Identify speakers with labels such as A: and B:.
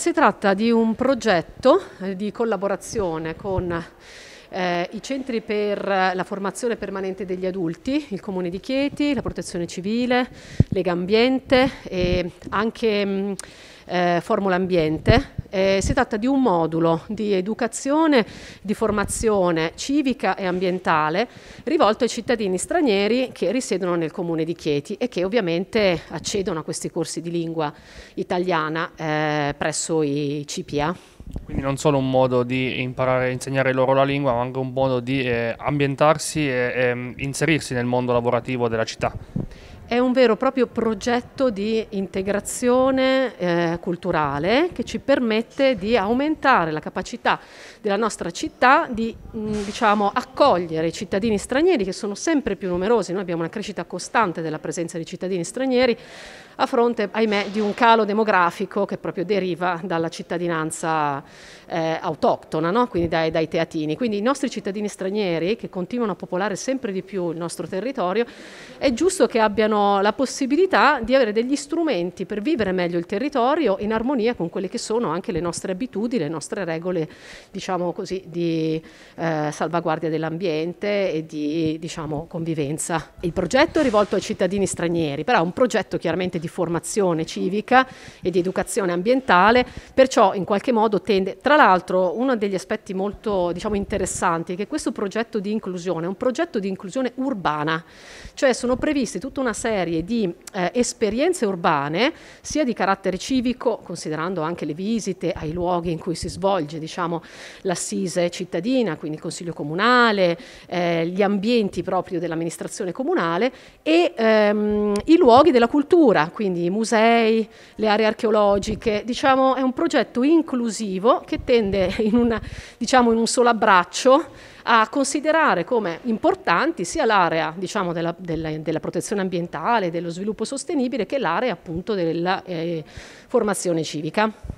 A: Si tratta di un progetto eh, di collaborazione con eh, I centri per la formazione permanente degli adulti, il Comune di Chieti, la Protezione Civile, Lega Ambiente e anche mm, eh, Formula Ambiente. Eh, si tratta di un modulo di educazione, di formazione civica e ambientale rivolto ai cittadini stranieri che risiedono nel comune di Chieti e che ovviamente accedono a questi corsi di lingua italiana eh, presso i CPA.
B: Quindi non solo un modo di imparare a insegnare loro la lingua, ma anche un modo di eh, ambientarsi e, e ehm, inserirsi nel mondo lavorativo della città.
A: È un vero e proprio progetto di integrazione eh, culturale che ci permette di aumentare la capacità della nostra città di mh, mm, diciamo, accogliere i cittadini stranieri che sono sempre più numerosi. Noi abbiamo una crescita costante della presenza di cittadini stranieri a fronte, ahimè, di un calo demografico che proprio deriva dalla cittadinanza eh, autoctona, no? quindi dai, dai teatini. Quindi i nostri cittadini stranieri che continuano a popolare sempre di più il nostro territorio, è giusto che abbiano hanno la possibilità di avere degli strumenti per vivere meglio il territorio in armonia con quelle che sono anche le nostre abitudini, le nostre regole, diciamo così, di eh, salvaguardia dell'ambiente e di diciamo, convivenza. Il progetto è rivolto ai cittadini stranieri, però è un progetto chiaramente di formazione civica e di educazione ambientale, perciò in qualche modo tende, tra l'altro uno degli aspetti molto diciamo, interessanti è che questo progetto di inclusione è un progetto di inclusione urbana, cioè sono previsti tutta una serie serie di eh, esperienze urbane, sia di carattere civico, considerando anche le visite ai luoghi in cui si svolge diciamo, l'assise cittadina, quindi il consiglio comunale, eh, gli ambienti proprio dell'amministrazione comunale e ehm, i luoghi della cultura, quindi i musei, le aree archeologiche. Diciamo, è un progetto inclusivo che tende in, una, diciamo, in un solo abbraccio a considerare come importanti sia l'area diciamo, della, della, della, protezione ambientale, dello sviluppo sostenibile che l'area appunto della eh, formazione civica.